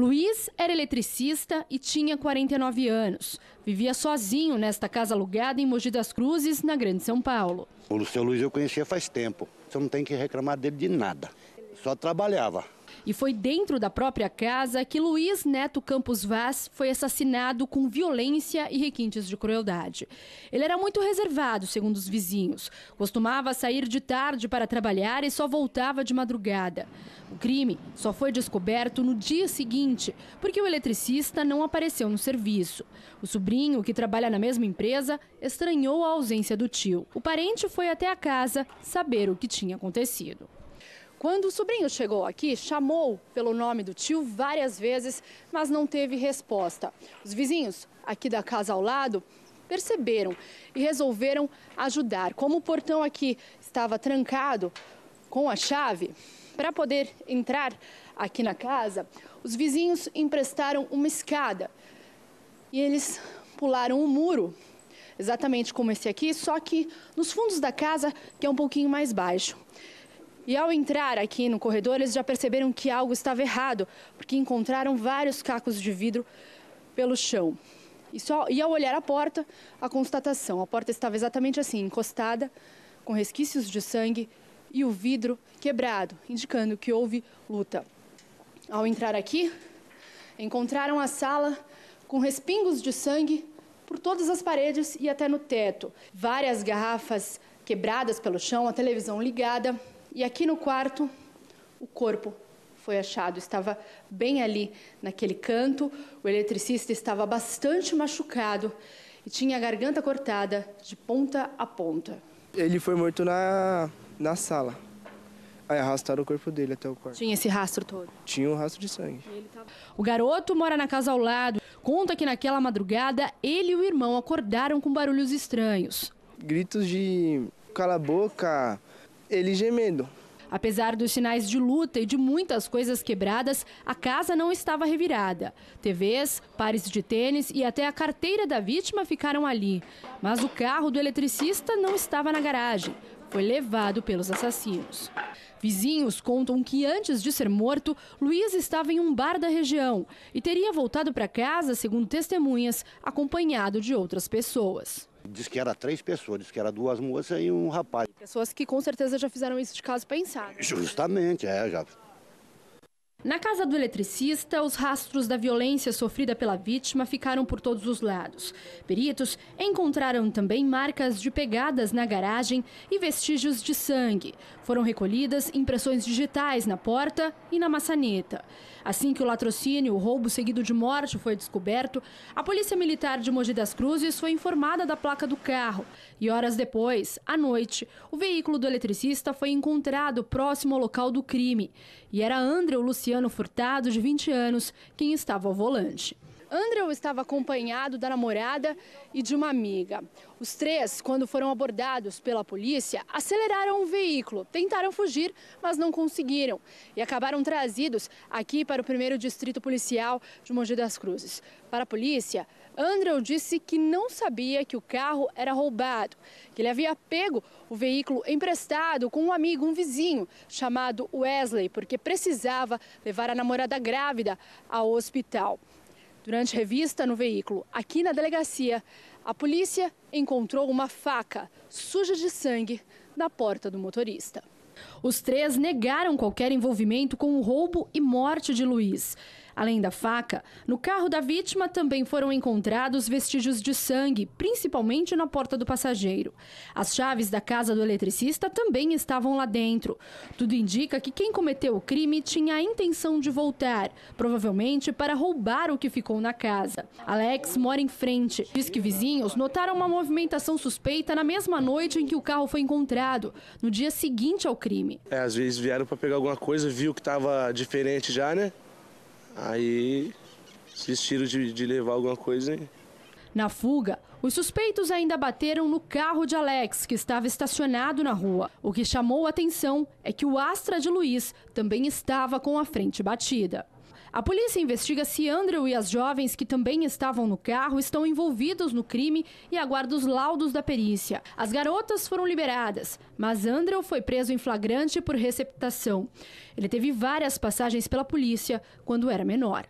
Luiz era eletricista e tinha 49 anos. Vivia sozinho nesta casa alugada em Mogi das Cruzes, na Grande São Paulo. O seu Luiz eu conhecia faz tempo. Você não tem que reclamar dele de nada. Só trabalhava. E foi dentro da própria casa que Luiz Neto Campos Vaz foi assassinado com violência e requintes de crueldade. Ele era muito reservado, segundo os vizinhos. Costumava sair de tarde para trabalhar e só voltava de madrugada. O crime só foi descoberto no dia seguinte, porque o eletricista não apareceu no serviço. O sobrinho, que trabalha na mesma empresa, estranhou a ausência do tio. O parente foi até a casa saber o que tinha acontecido. Quando o sobrinho chegou aqui, chamou pelo nome do tio várias vezes, mas não teve resposta. Os vizinhos aqui da casa ao lado perceberam e resolveram ajudar. Como o portão aqui estava trancado com a chave, para poder entrar aqui na casa, os vizinhos emprestaram uma escada e eles pularam o um muro, exatamente como esse aqui, só que nos fundos da casa, que é um pouquinho mais baixo. E ao entrar aqui no corredor, eles já perceberam que algo estava errado, porque encontraram vários cacos de vidro pelo chão. E, só, e ao olhar a porta, a constatação: a porta estava exatamente assim, encostada, com resquícios de sangue e o vidro quebrado, indicando que houve luta. Ao entrar aqui, encontraram a sala com respingos de sangue por todas as paredes e até no teto. Várias garrafas quebradas pelo chão, a televisão ligada, e aqui no quarto, o corpo foi achado, estava bem ali, naquele canto. O eletricista estava bastante machucado e tinha a garganta cortada de ponta a ponta. Ele foi morto na, na sala. Aí arrastaram o corpo dele até o quarto. Tinha esse rastro todo? Tinha um rastro de sangue. O garoto mora na casa ao lado. Conta que naquela madrugada, ele e o irmão acordaram com barulhos estranhos. Gritos de cala a boca, ele gemendo. Apesar dos sinais de luta e de muitas coisas quebradas, a casa não estava revirada. TVs, pares de tênis e até a carteira da vítima ficaram ali. Mas o carro do eletricista não estava na garagem. Foi levado pelos assassinos. Vizinhos contam que antes de ser morto, Luiz estava em um bar da região e teria voltado para casa, segundo testemunhas, acompanhado de outras pessoas. Diz que era três pessoas, diz que era duas moças e um rapaz. Pessoas que com certeza já fizeram isso de caso pensado. Justamente, é, já na casa do eletricista, os rastros da violência sofrida pela vítima ficaram por todos os lados. Peritos encontraram também marcas de pegadas na garagem e vestígios de sangue. Foram recolhidas impressões digitais na porta e na maçaneta. Assim que o latrocínio, o roubo seguido de morte, foi descoberto, a Polícia Militar de Mogi das Cruzes foi informada da placa do carro. E horas depois, à noite, o veículo do eletricista foi encontrado próximo ao local do crime. E era André Luciano Luciano Furtado, de 20 anos, quem estava ao volante. Andrew estava acompanhado da namorada e de uma amiga. Os três, quando foram abordados pela polícia, aceleraram o veículo, tentaram fugir, mas não conseguiram e acabaram trazidos aqui para o primeiro distrito policial de Mogi das Cruzes. Para a polícia, Andrew disse que não sabia que o carro era roubado, que ele havia pego o veículo emprestado com um amigo, um vizinho, chamado Wesley, porque precisava levar a namorada grávida ao hospital. Durante revista no veículo, aqui na delegacia, a polícia encontrou uma faca suja de sangue na porta do motorista. Os três negaram qualquer envolvimento com o roubo e morte de Luiz. Além da faca, no carro da vítima também foram encontrados vestígios de sangue, principalmente na porta do passageiro. As chaves da casa do eletricista também estavam lá dentro. Tudo indica que quem cometeu o crime tinha a intenção de voltar, provavelmente para roubar o que ficou na casa. Alex mora em frente. Diz que vizinhos notaram uma movimentação suspeita na mesma noite em que o carro foi encontrado, no dia seguinte ao crime. É, às vezes vieram para pegar alguma coisa, viu que estava diferente já, né? Aí desistiram de, de levar alguma coisa. Hein? Na fuga, os suspeitos ainda bateram no carro de Alex, que estava estacionado na rua. O que chamou a atenção é que o Astra de Luiz também estava com a frente batida. A polícia investiga se Andrew e as jovens que também estavam no carro estão envolvidos no crime e aguarda os laudos da perícia. As garotas foram liberadas, mas Andrew foi preso em flagrante por receptação. Ele teve várias passagens pela polícia quando era menor.